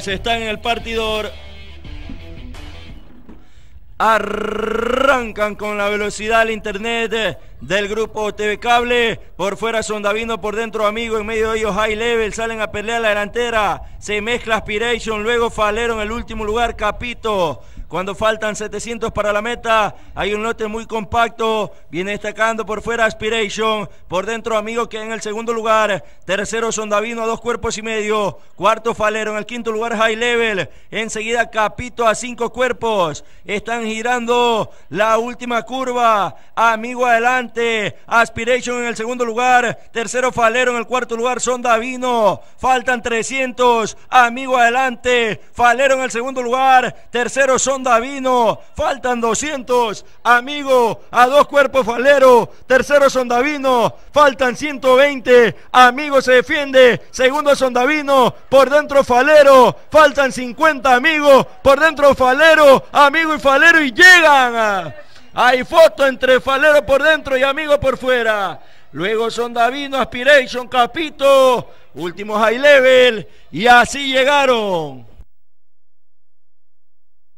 Se está en el partidor. Arrancan con la velocidad al internet del grupo TV Cable. Por fuera son Davino, por dentro Amigo, en medio de ellos High Level. Salen a pelear la delantera. Se mezcla Aspiration, luego Falero en el último lugar, Capito. Cuando faltan 700 para la meta, hay un lote muy compacto. Viene destacando por fuera Aspiration. Por dentro, amigo, que en el segundo lugar. Tercero, Sondavino a dos cuerpos y medio. Cuarto, Falero. En el quinto lugar, High Level. Enseguida, Capito a cinco cuerpos. Están girando la última curva. Amigo, adelante. Aspiration en el segundo lugar. Tercero, Falero. En el cuarto lugar, Sondavino. Faltan 300. Amigo, adelante. Falero en el segundo lugar. Tercero, Sondavino Davino, Faltan 200. Amigo, a dos cuerpos Falero. Tercero Davino, Faltan 120. Amigo se defiende. Segundo Davino, Por dentro Falero. Faltan 50, amigo. Por dentro Falero. Amigo y Falero y llegan. Hay foto entre Falero por dentro y amigo por fuera. Luego Son Davino, Aspiration, Capito. Último high level. Y así llegaron.